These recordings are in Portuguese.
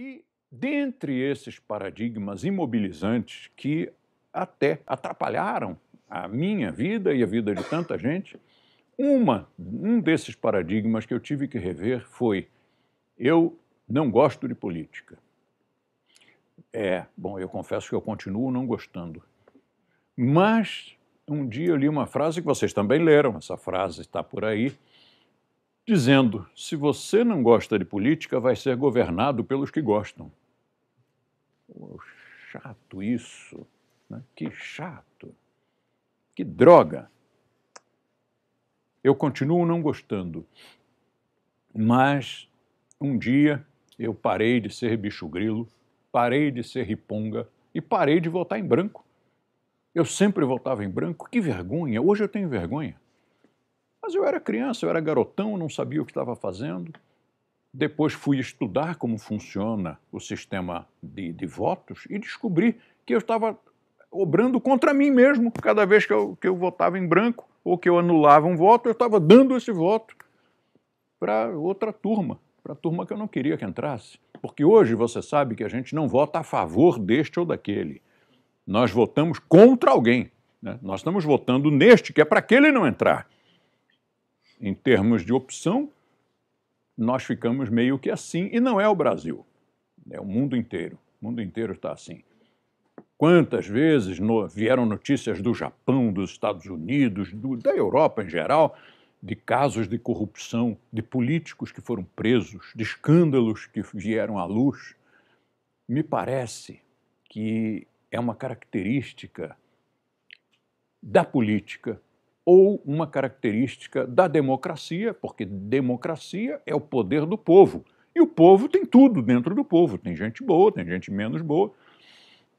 E dentre esses paradigmas imobilizantes que até atrapalharam a minha vida e a vida de tanta gente, uma, um desses paradigmas que eu tive que rever foi: eu não gosto de política. É, bom, eu confesso que eu continuo não gostando. Mas um dia eu li uma frase que vocês também leram, essa frase está por aí, dizendo: se você não gosta de política, vai ser governado pelos que gostam. Oh, chato isso, né? que chato, que droga. Eu continuo não gostando, mas um dia eu parei de ser bicho grilo, parei de ser riponga e parei de votar em branco. Eu sempre votava em branco, que vergonha, hoje eu tenho vergonha. Mas eu era criança, eu era garotão, não sabia o que estava fazendo. Depois fui estudar como funciona o sistema de, de votos e descobri que eu estava obrando contra mim mesmo. Cada vez que eu, que eu votava em branco ou que eu anulava um voto, eu estava dando esse voto para outra turma, para a turma que eu não queria que entrasse. Porque hoje você sabe que a gente não vota a favor deste ou daquele. Nós votamos contra alguém. Né? Nós estamos votando neste, que é para aquele não entrar em termos de opção, nós ficamos meio que assim, e não é o Brasil, é o mundo inteiro. O mundo inteiro está assim. Quantas vezes no, vieram notícias do Japão, dos Estados Unidos, do, da Europa em geral, de casos de corrupção, de políticos que foram presos, de escândalos que vieram à luz? Me parece que é uma característica da política ou uma característica da democracia, porque democracia é o poder do povo. E o povo tem tudo dentro do povo: tem gente boa, tem gente menos boa.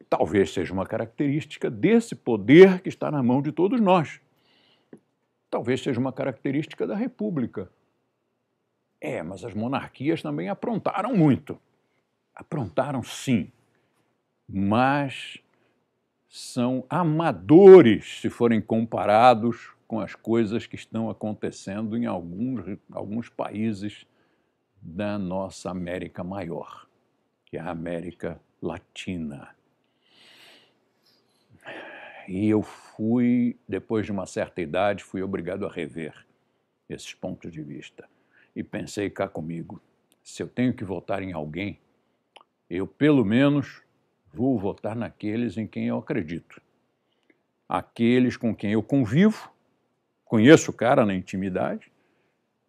Talvez seja uma característica desse poder que está na mão de todos nós. Talvez seja uma característica da república. É, mas as monarquias também aprontaram muito. Aprontaram sim, mas são amadores se forem comparados com as coisas que estão acontecendo em alguns, alguns países da nossa América maior, que é a América Latina. E eu fui, depois de uma certa idade, fui obrigado a rever esses pontos de vista. E pensei cá comigo, se eu tenho que votar em alguém, eu pelo menos vou votar naqueles em quem eu acredito. Aqueles com quem eu convivo conheço o cara na intimidade,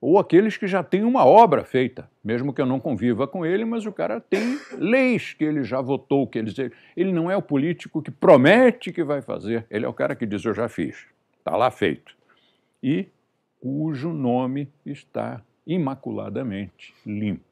ou aqueles que já têm uma obra feita, mesmo que eu não conviva com ele, mas o cara tem leis que ele já votou, que ele ele não é o político que promete que vai fazer, ele é o cara que diz eu já fiz, está lá feito e cujo nome está imaculadamente limpo.